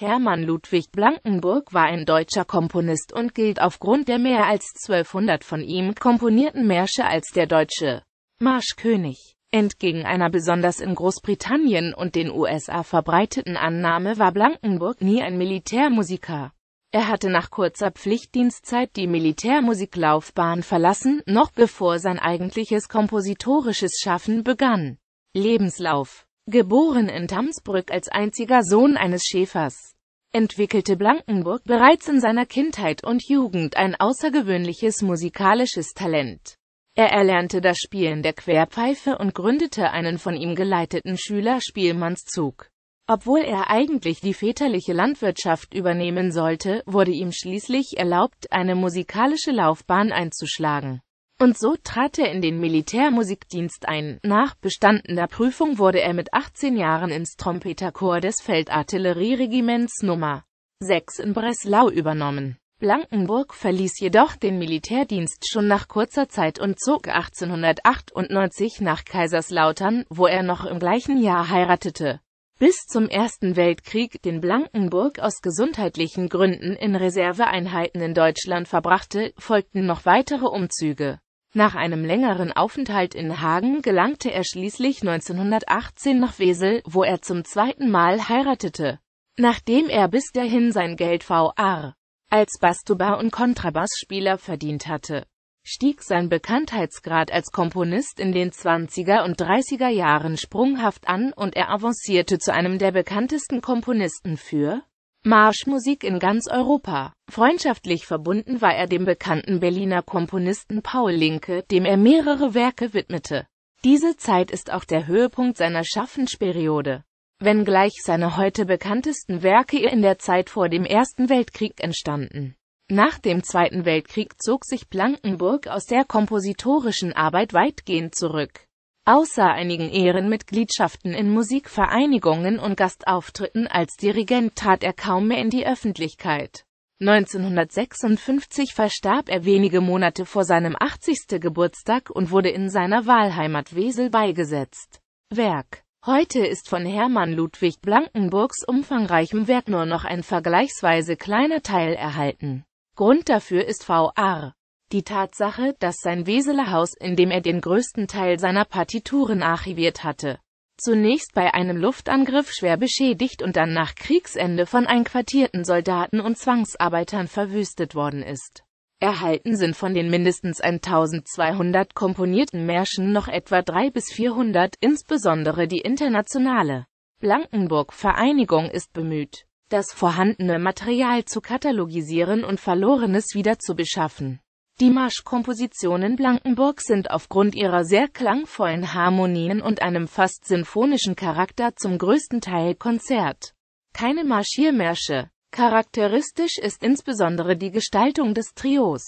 Hermann Ludwig Blankenburg war ein deutscher Komponist und gilt aufgrund der mehr als 1200 von ihm komponierten Märsche als der deutsche Marschkönig. Entgegen einer besonders in Großbritannien und den USA verbreiteten Annahme war Blankenburg nie ein Militärmusiker. Er hatte nach kurzer Pflichtdienstzeit die Militärmusiklaufbahn verlassen, noch bevor sein eigentliches kompositorisches Schaffen begann. Lebenslauf geboren in Tamsbrück als einziger Sohn eines Schäfers, entwickelte Blankenburg bereits in seiner Kindheit und Jugend ein außergewöhnliches musikalisches Talent. Er erlernte das Spielen der Querpfeife und gründete einen von ihm geleiteten Schülerspielmannszug. Obwohl er eigentlich die väterliche Landwirtschaft übernehmen sollte, wurde ihm schließlich erlaubt, eine musikalische Laufbahn einzuschlagen und so trat er in den Militärmusikdienst ein. Nach bestandener Prüfung wurde er mit 18 Jahren ins Trompeterchor des Feldartillerieregiments Nummer 6 in Breslau übernommen. Blankenburg verließ jedoch den Militärdienst schon nach kurzer Zeit und zog 1898 nach Kaiserslautern, wo er noch im gleichen Jahr heiratete. Bis zum Ersten Weltkrieg, den Blankenburg aus gesundheitlichen Gründen in Reserveeinheiten in Deutschland verbrachte, folgten noch weitere Umzüge. Nach einem längeren Aufenthalt in Hagen gelangte er schließlich 1918 nach Wesel, wo er zum zweiten Mal heiratete. Nachdem er bis dahin sein Geld VR als Bastubar und Kontrabassspieler verdient hatte, stieg sein Bekanntheitsgrad als Komponist in den 20er und 30er Jahren sprunghaft an und er avancierte zu einem der bekanntesten Komponisten für Marschmusik in ganz Europa. Freundschaftlich verbunden war er dem bekannten Berliner Komponisten Paul Linke, dem er mehrere Werke widmete. Diese Zeit ist auch der Höhepunkt seiner Schaffensperiode. Wenngleich seine heute bekanntesten Werke in der Zeit vor dem Ersten Weltkrieg entstanden. Nach dem Zweiten Weltkrieg zog sich Blankenburg aus der kompositorischen Arbeit weitgehend zurück. Außer einigen Ehrenmitgliedschaften in Musikvereinigungen und Gastauftritten als Dirigent trat er kaum mehr in die Öffentlichkeit. 1956 verstarb er wenige Monate vor seinem 80. Geburtstag und wurde in seiner Wahlheimat Wesel beigesetzt. Werk Heute ist von Hermann Ludwig Blankenburgs umfangreichem Werk nur noch ein vergleichsweise kleiner Teil erhalten. Grund dafür ist V.R. Die Tatsache, dass sein Weselerhaus, in dem er den größten Teil seiner Partituren archiviert hatte, zunächst bei einem Luftangriff schwer beschädigt und dann nach Kriegsende von einquartierten Soldaten und Zwangsarbeitern verwüstet worden ist. Erhalten sind von den mindestens 1200 komponierten Märschen noch etwa 3 bis 400, insbesondere die internationale Blankenburg-Vereinigung ist bemüht, das vorhandene Material zu katalogisieren und Verlorenes wieder zu beschaffen. Die Marschkompositionen Blankenburg sind aufgrund ihrer sehr klangvollen Harmonien und einem fast sinfonischen Charakter zum größten Teil Konzert. Keine Marschiermärsche. Charakteristisch ist insbesondere die Gestaltung des Trios,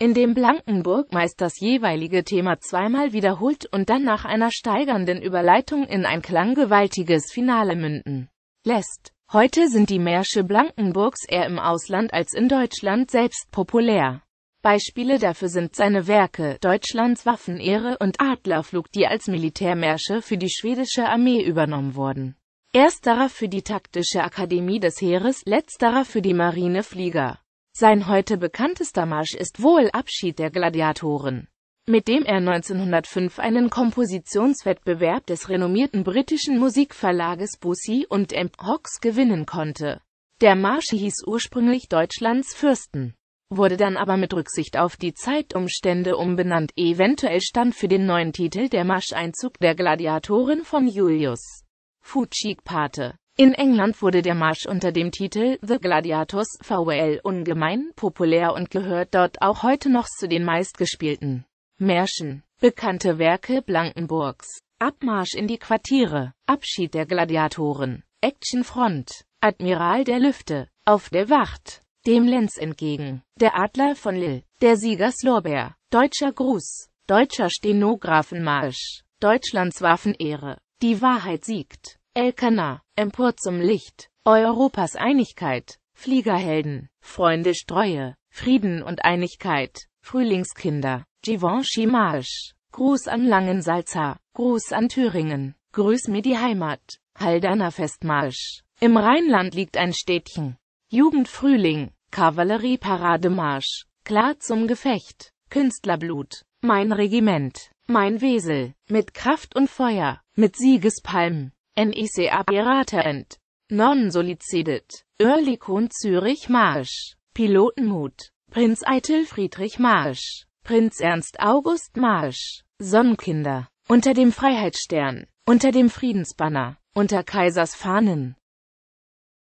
in dem Blankenburg meist das jeweilige Thema zweimal wiederholt und dann nach einer steigernden Überleitung in ein klanggewaltiges Finale münden lässt. Heute sind die Märsche Blankenburgs eher im Ausland als in Deutschland selbst populär. Beispiele dafür sind seine Werke Deutschlands Waffenehre und Adlerflug, die als Militärmärsche für die schwedische Armee übernommen wurden. Ersterer für die Taktische Akademie des Heeres, letzterer für die Marineflieger. Sein heute bekanntester Marsch ist wohl Abschied der Gladiatoren, mit dem er 1905 einen Kompositionswettbewerb des renommierten britischen Musikverlages Bussy und M. Hawks gewinnen konnte. Der Marsch hieß ursprünglich Deutschlands Fürsten wurde dann aber mit Rücksicht auf die Zeitumstände umbenannt. Eventuell stand für den neuen Titel der Marscheinzug der Gladiatorin von Julius Fucik Pate. In England wurde der Marsch unter dem Titel The Gladiators VWL ungemein populär und gehört dort auch heute noch zu den meistgespielten Märschen. Bekannte Werke Blankenburgs. Abmarsch in die Quartiere. Abschied der Gladiatoren. Actionfront. Admiral der Lüfte. Auf der Wacht dem Lenz entgegen. Der Adler von Lille, der Siegerslorbeer, deutscher Gruß, deutscher Stenografenmarsch, Deutschlands Waffenehre, die Wahrheit siegt, Elkanah, empor zum Licht, Europas Einigkeit, Fliegerhelden, Freunde Streue, Frieden und Einigkeit, Frühlingskinder, Givenchy Marsch, Gruß an Langensalza, Gruß an Thüringen, Grüß mir die Heimat, Haldaner Festmarsch. Im Rheinland liegt ein Städtchen, Jugendfrühling, Kavallerieparademarsch, klar zum Gefecht, Künstlerblut, mein Regiment, mein Wesel, mit Kraft und Feuer, mit Siegespalmen, NEC Abirateend, Non Solicited, Örlikon Zürich Marsch, Pilotenmut, Prinz Eitel Friedrich Marsch, Prinz Ernst August Marsch, Sonnenkinder, unter dem Freiheitsstern, unter dem Friedensbanner, unter Kaisers Fahnen,